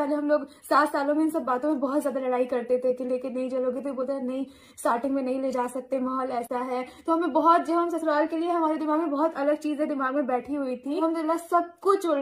पहले हम लोग सात सालों में इन सब बातों में बहुत ज़्यादा लड़ाई करते थे कि लेके नहीं चलोगे तो बोलते नहीं स्टार्टिंग में नहीं ले जा सकते माहौल ऐसा है तो हमें बहुत जो हम ससुराल के लिए हमारे दिमाग में बहुत अलग चीज़ें दिमाग में बैठी हुई थी हम तो सब कुछ